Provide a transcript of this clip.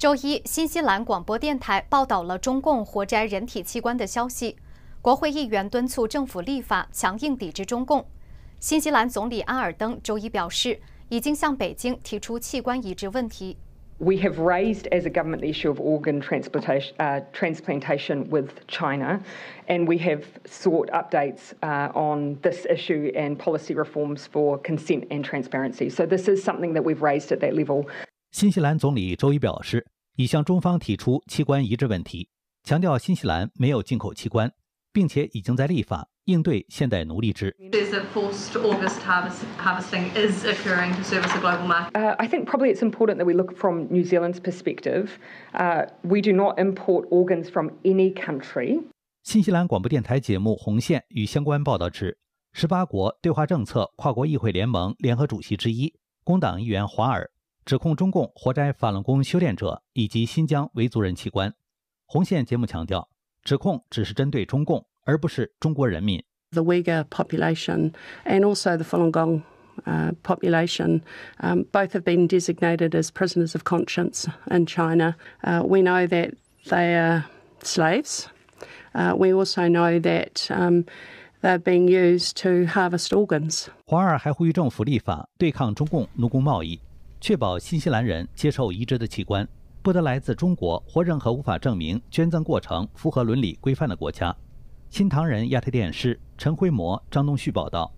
周一，新西兰广播电台报道了中共活摘人体器官的消息。国会议员敦促政府立法，强硬抵制中共。新西兰总理阿尔登周一表示，已经向北京提出器官移植问题。We have raised as a government the issue of organ transplantation, uh, transplantation with China, and we have sought updates uh, on this issue and policy reforms for consent and transparency. So, this is something that we've raised at that level. 新西兰总理周一表示，已向中方提出器官移植问题，强调新西兰没有进口器官，并且已经在立法应对现代奴隶制。There's I g is occurring think probably it's important that we look from New Zealand's perspective. Uh, we do not import organs from any country. 新西兰广播电台节目《红线》与相关报道指，十八国对话政策跨国议会联盟联合主席之一，工党议员华尔。指控中共活摘法轮功修炼者以及新疆维族人器官。红线节目强调，指控只是针对中共，而不是中国人民。The Uyghur population and also the Falun Gong. Uh, population. Um, both have been designated as prisoners of conscience in China. Uh, we know that they are slaves. Uh, we also know that um, they're being used to harvest organs. 确保新西兰人接受移植的器官不得来自中国或任何无法证明捐赠过程符合伦理规范的国家。新唐人亚太电视陈辉模、张东旭报道。